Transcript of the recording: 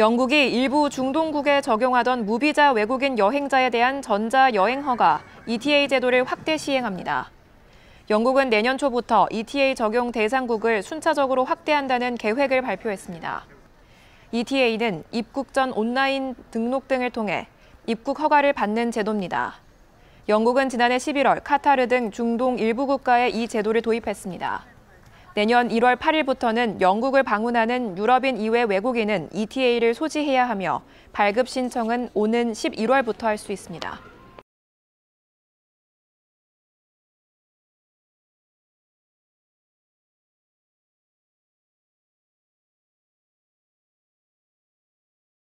영국이 일부 중동국에 적용하던 무비자 외국인 여행자에 대한 전자 여행 허가 ETA 제도를 확대 시행합니다. 영국은 내년 초부터 ETA 적용 대상국을 순차적으로 확대한다는 계획을 발표했습니다. ETA는 입국 전 온라인 등록 등을 통해 입국 허가를 받는 제도입니다. 영국은 지난해 11월 카타르 등 중동 일부 국가에 이 제도를 도입했습니다. 내년 1월 8일부터는 영국을 방문하는 유럽인 이외 외국인은 ETA를 소지해야 하며 발급 신청은 오는 11월부터 할 수 있습니다.